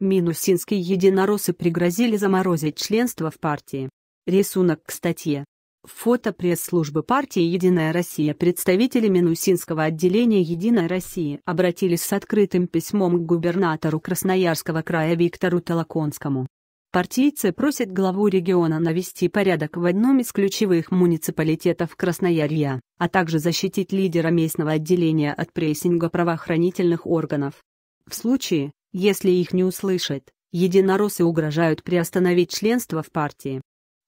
Минусинские единороссы пригрозили заморозить членство в партии. Рисунок к статье. Фото пресс-службы партии «Единая Россия» представители Минусинского отделения «Единой России» обратились с открытым письмом к губернатору Красноярского края Виктору Толоконскому. Партийцы просят главу региона навести порядок в одном из ключевых муниципалитетов Красноярья, а также защитить лидера местного отделения от прессинга правоохранительных органов. В случае, если их не услышит, единороссы угрожают приостановить членство в партии.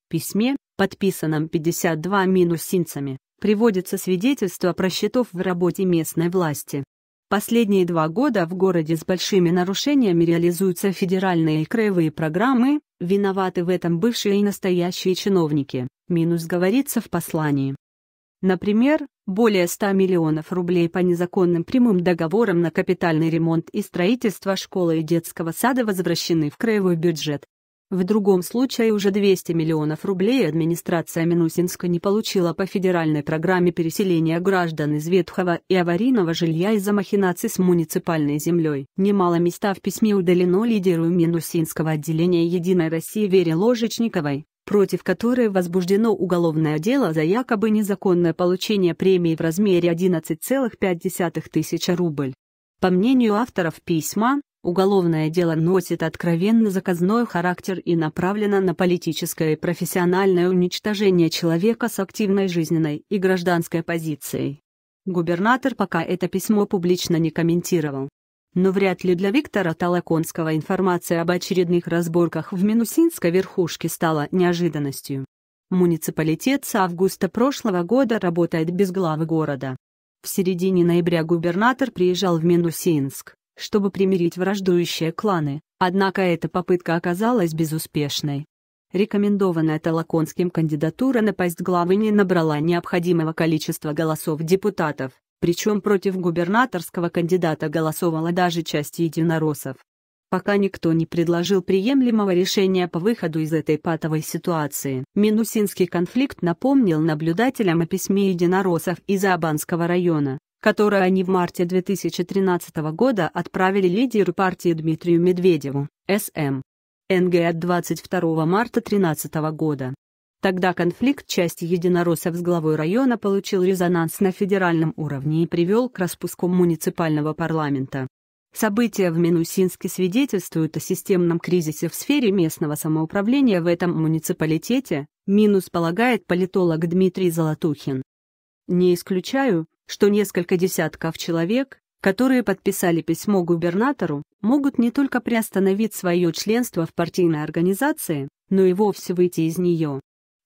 В письме, подписанном 52 минусинцами, приводится свидетельство про счетов в работе местной власти. Последние два года в городе с большими нарушениями реализуются федеральные и краевые программы, виноваты в этом бывшие и настоящие чиновники, минус говорится в послании. Например, более 100 миллионов рублей по незаконным прямым договорам на капитальный ремонт и строительство школы и детского сада возвращены в краевой бюджет. В другом случае уже 200 миллионов рублей администрация Минусинска не получила по федеральной программе переселения граждан из ветхого и аварийного жилья из-за махинаций с муниципальной землей. Немало места в письме удалено лидеру Минусинского отделения «Единой России» Вере Ложечниковой, против которой возбуждено уголовное дело за якобы незаконное получение премии в размере 11,5 тысяча рубль. По мнению авторов письма, уголовное дело носит откровенно заказной характер и направлено на политическое и профессиональное уничтожение человека с активной жизненной и гражданской позицией. Губернатор пока это письмо публично не комментировал. Но вряд ли для Виктора Толоконского информация об очередных разборках в Минусинской верхушке стала неожиданностью. Муниципалитет с августа прошлого года работает без главы города. В середине ноября губернатор приезжал в Минусинск, чтобы примирить враждующие кланы, однако эта попытка оказалась безуспешной. Рекомендованная Толоконским кандидатура на пост главы не набрала необходимого количества голосов депутатов, причем против губернаторского кандидата голосовала даже часть единороссов. Пока никто не предложил приемлемого решения по выходу из этой патовой ситуации. Минусинский конфликт напомнил наблюдателям о письме единороссов из Абанского района, которое они в марте 2013 года отправили лидеру партии Дмитрию Медведеву, СМ. НГ от 22 марта 2013 года. Тогда конфликт части единороссов с главой района получил резонанс на федеральном уровне и привел к распуску муниципального парламента. События в Минусинске свидетельствуют о системном кризисе в сфере местного самоуправления в этом муниципалитете, минус полагает политолог Дмитрий Золотухин. Не исключаю, что несколько десятков человек, которые подписали письмо губернатору, могут не только приостановить свое членство в партийной организации, но и вовсе выйти из нее.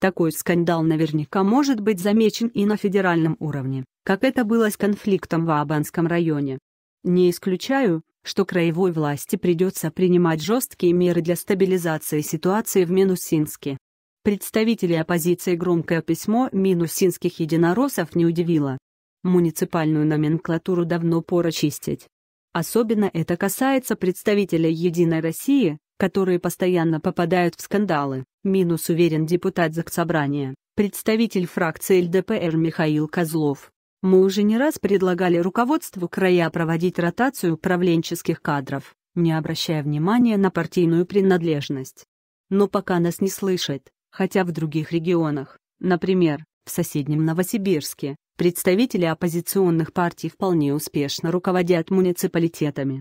Такой скандал наверняка может быть замечен и на федеральном уровне, как это было с конфликтом в Абанском районе. Не исключаю, что краевой власти придется принимать жесткие меры для стабилизации ситуации в Минусинске. Представители оппозиции громкое письмо минусинских единороссов не удивило. Муниципальную номенклатуру давно пора чистить. Особенно это касается представителя «Единой России», которые постоянно попадают в скандалы, минус уверен депутат Заксобрания, представитель фракции ЛДПР Михаил Козлов. Мы уже не раз предлагали руководству края проводить ротацию управленческих кадров, не обращая внимания на партийную принадлежность. Но пока нас не слышит, хотя в других регионах, например, в соседнем Новосибирске, представители оппозиционных партий вполне успешно руководят муниципалитетами.